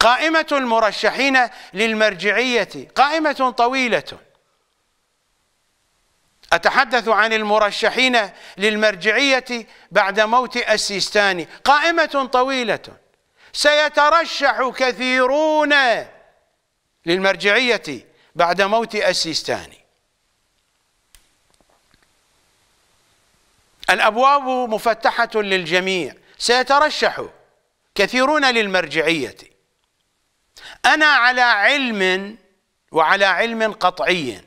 قائمة المرشحين للمرجعية قائمة طويلة أتحدث عن المرشحين للمرجعية بعد موت السيستاني قائمة طويلة سيترشح كثيرون للمرجعية بعد موت السيستاني الأبواب مفتحة للجميع سيترشح كثيرون للمرجعية أنا على علم وعلى علم قطعي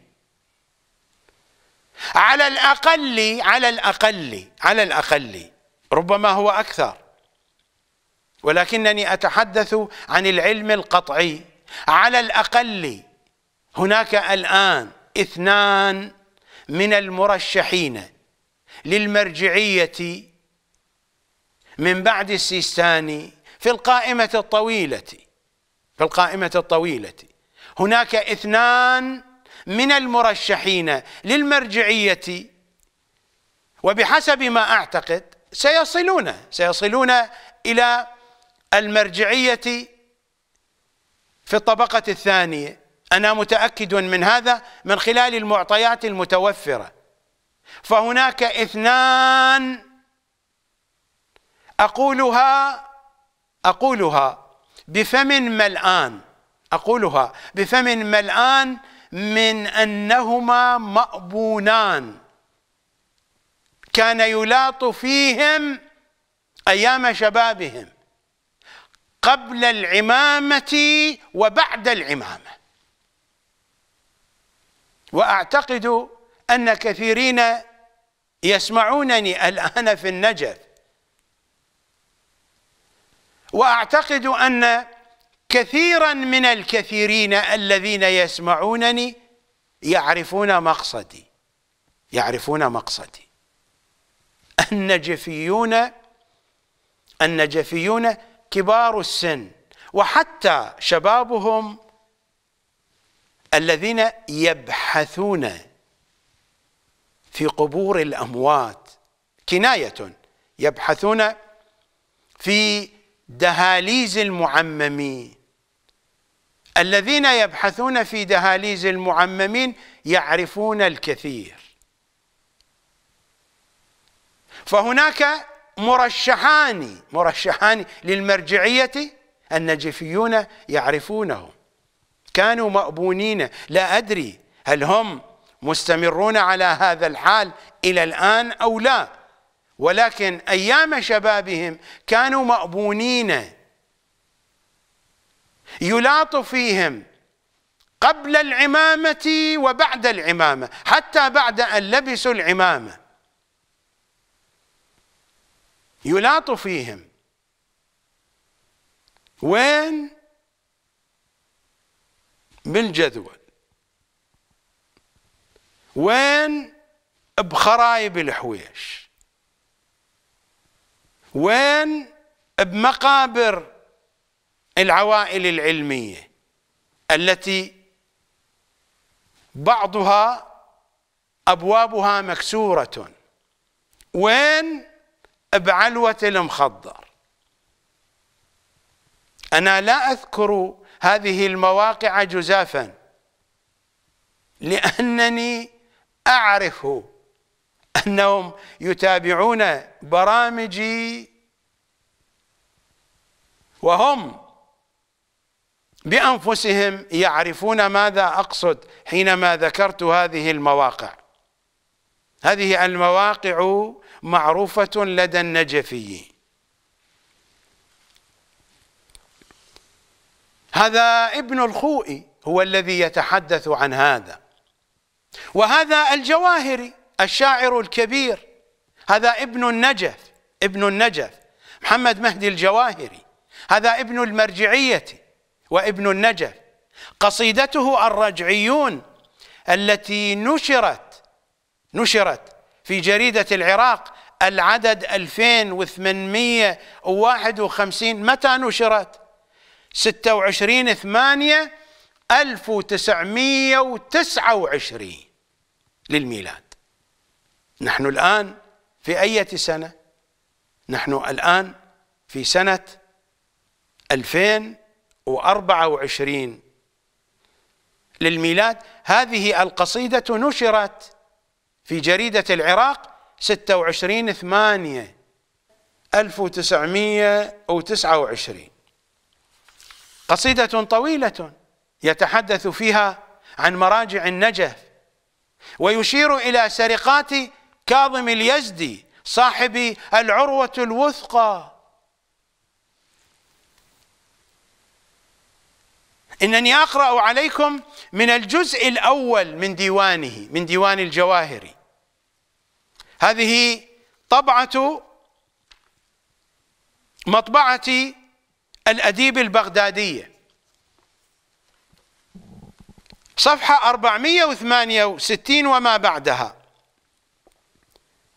على الأقل على الأقل على الأقل ربما هو أكثر ولكنني أتحدث عن العلم القطعي على الأقل هناك الآن اثنان من المرشحين للمرجعية من بعد السيستاني في القائمة الطويلة في القائمة الطويلة هناك اثنان من المرشحين للمرجعية وبحسب ما أعتقد سيصلون سيصلون إلى المرجعية في الطبقة الثانية أنا متأكد من هذا من خلال المعطيات المتوفرة فهناك اثنان أقولها أقولها بفم ملآن أقولها بفم ملآن من أنهما مأبونان كان يلاط فيهم أيام شبابهم قبل العمامة وبعد العمامة وأعتقد أن كثيرين يسمعونني الآن في النجف واعتقد ان كثيرا من الكثيرين الذين يسمعونني يعرفون مقصدي يعرفون مقصدي النجفيون النجفيون كبار السن وحتى شبابهم الذين يبحثون في قبور الأموات كناية يبحثون في دهاليز المعممين الذين يبحثون في دهاليز المعممين يعرفون الكثير فهناك مرشحان مرشحان للمرجعية النجفيون يعرفونهم كانوا مأبونين لا أدري هل هم مستمرون على هذا الحال إلى الآن أو لا ولكن أيام شبابهم كانوا مأبونين يلاط فيهم قبل العمامة وبعد العمامة حتى بعد أن لبسوا العمامة يلاط فيهم وين بالجدول وين بخرايب الحويش وين بمقابر العوائل العلمية التي بعضها أبوابها مكسورة وين بعلوة المخضر أنا لا أذكر هذه المواقع جزافا لأنني أعرف أنهم يتابعون برامجي وهم بأنفسهم يعرفون ماذا أقصد حينما ذكرت هذه المواقع هذه المواقع معروفة لدى النجفي هذا ابن الخوئي هو الذي يتحدث عن هذا وهذا الجواهري الشاعر الكبير هذا ابن النجف ابن النجف محمد مهدي الجواهري هذا ابن المرجعية وابن النجف قصيدته الرجعيون التي نشرت نشرت في جريدة العراق العدد 2851 متى نشرت 26 8 1929 للميلاد نحن الآن في أية سنة نحن الآن في سنة 2024 للميلاد هذه القصيدة نشرت في جريدة العراق 26 ثمانية 1929 قصيدة طويلة يتحدث فيها عن مراجع النجف ويشير إلى سرقات كاظم اليزدي صاحب العروة الوثقى إنني أقرأ عليكم من الجزء الأول من ديوانه من ديوان الجواهري هذه طبعة مطبعة الأديب البغدادية صفحة 468 وما بعدها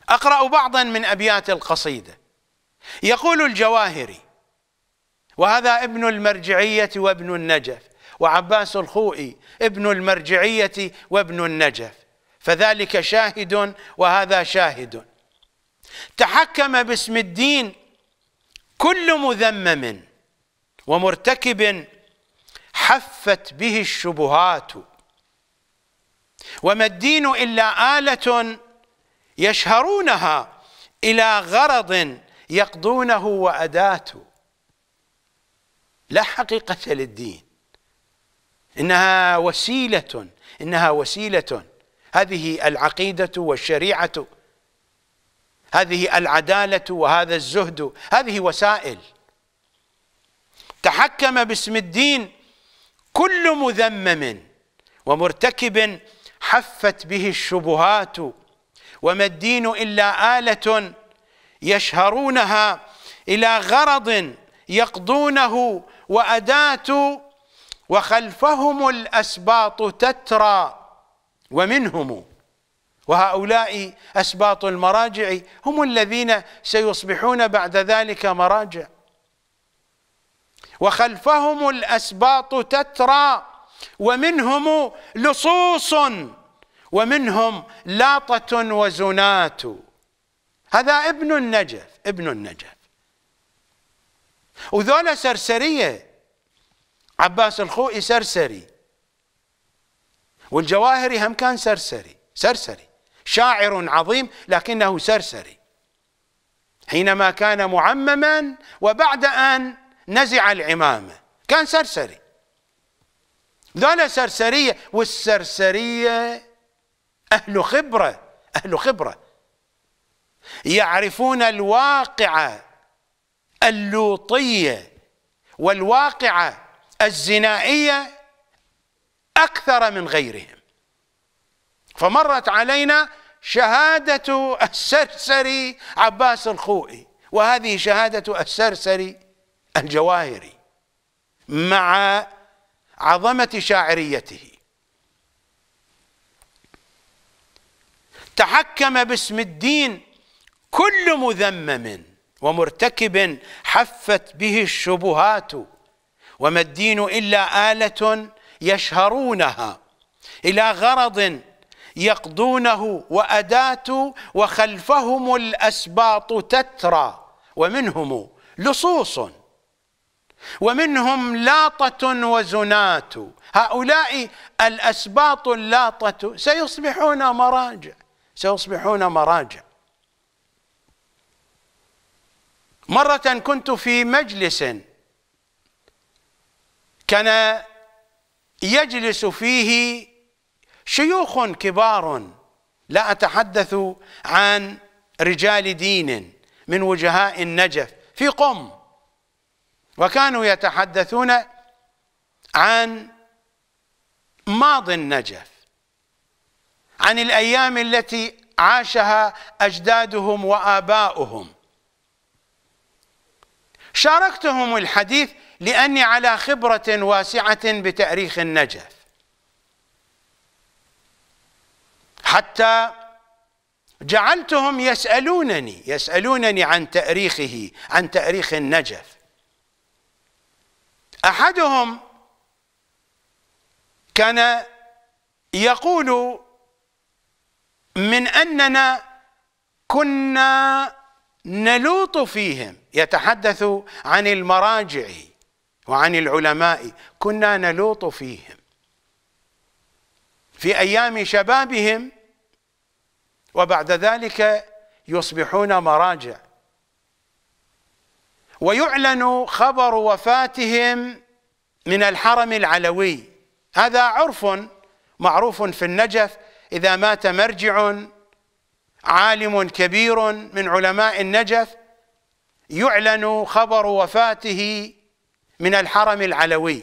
أقرأ بعضا من أبيات القصيدة يقول الجواهري وهذا ابن المرجعية وابن النجف وعباس الخوئي ابن المرجعية وابن النجف فذلك شاهد وهذا شاهد تحكم باسم الدين كل مذمم ومرتكب حفت به الشبهات وما الدين إلا آلة يشهرونها إلى غرض يقضونه وأداته لا حقيقة للدين إنها وسيلة إنها وسيلة هذه العقيدة والشريعة هذه العدالة وهذا الزهد هذه وسائل تحكم باسم الدين كل مذمم ومرتكب حفت به الشبهات وما الدين إلا آلة يشهرونها إلى غرض يقضونه وأداة وخلفهم الأسباط تترى ومنهم وهؤلاء أسباط المراجع هم الذين سيصبحون بعد ذلك مراجع وخلفهم الأسباط تترى ومنهم لصوص ومنهم لاطة وزنات هذا ابن النجف ابن النجف وذولا سرسرية عباس الخوئي سرسري والجواهري هم كان سرسري سرسري شاعر عظيم لكنه سرسري حينما كان معمما وبعد أن نزع العمامة كان سرسري ذولا سرسرية والسرسرية أهل خبرة أهل خبرة يعرفون الواقعة اللوطية والواقعة الزنائية أكثر من غيرهم فمرت علينا شهادة السرسري عباس الخوئي وهذه شهادة السرسري الجواهري مع عظمة شاعريته تحكم باسم الدين كل مذمم ومرتكب حفت به الشبهات وما الدين إلا آلة يشهرونها إلى غرض يقضونه وأداة وخلفهم الأسباط تترى ومنهم لصوص ومنهم لاطة وزنات هؤلاء الأسباط اللاطة سيصبحون مراجع سيصبحون مراجع مرة كنت في مجلس كان يجلس فيه شيوخ كبار لا أتحدث عن رجال دين من وجهاء النجف في قم وكانوا يتحدثون عن ماضي النجف عن الأيام التي عاشها أجدادهم وآباؤهم شاركتهم الحديث لأني على خبرة واسعة بتاريخ النجف حتى جعلتهم يسألونني يسألونني عن تاريخه عن تاريخ النجف أحدهم كان يقول من أننا كنا نلوط فيهم يتحدث عن المراجع وعن العلماء كنا نلوط فيهم في أيام شبابهم وبعد ذلك يصبحون مراجع ويعلن خبر وفاتهم من الحرم العلوي هذا عرف معروف في النجف إذا مات مرجع عالم كبير من علماء النجف يعلن خبر وفاته من الحرم العلوي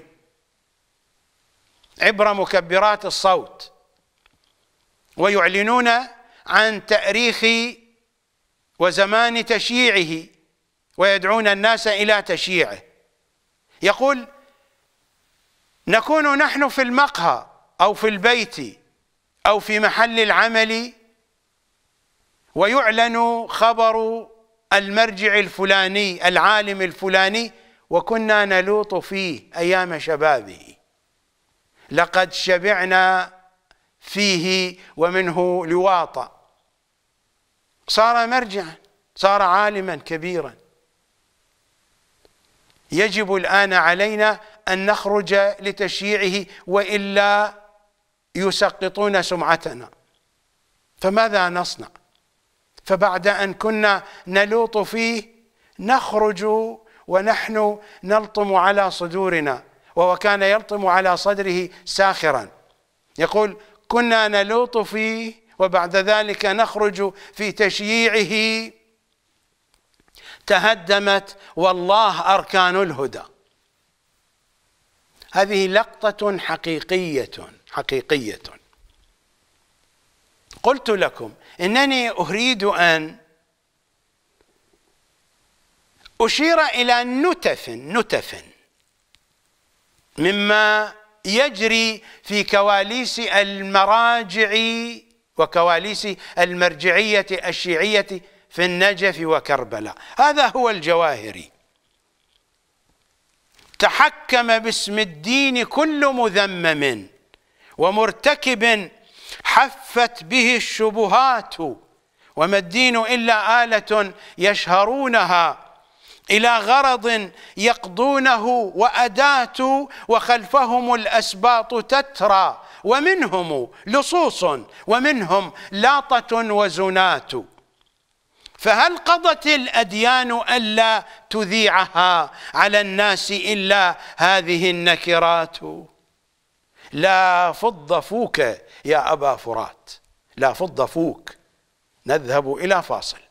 عبر مكبرات الصوت ويعلنون عن تاريخ وزمان تشييعه ويدعون الناس الى تشييعه يقول نكون نحن في المقهى او في البيت أو في محل العمل ويعلن خبر المرجع الفلاني العالم الفلاني وكنا نلوط فيه أيام شبابه لقد شبعنا فيه ومنه لواطا صار مرجعا صار عالما كبيرا يجب الآن علينا أن نخرج لتشييعه وإلا يسقطون سمعتنا فماذا نصنع فبعد ان كنا نلوط فيه نخرج ونحن نلطم على صدورنا وكان يلطم على صدره ساخرا يقول كنا نلوط فيه وبعد ذلك نخرج في تشييعه تهدمت والله اركان الهدى هذه لقطه حقيقيه حقيقية قلت لكم انني اريد ان اشير الى نتف نتف مما يجري في كواليس المراجع وكواليس المرجعيه الشيعيه في النجف وكربلاء هذا هو الجواهري تحكم باسم الدين كل مذمم ومرتكب حفت به الشبهات وما الدين إلا آلة يشهرونها إلى غرض يقضونه وأداة وخلفهم الأسباط تترى ومنهم لصوص ومنهم لاطة وزنات فهل قضت الأديان ألا تذيعها على الناس إلا هذه النكرات؟ لا فض فوك يا أبا فرات لا فض فوك نذهب إلى فاصل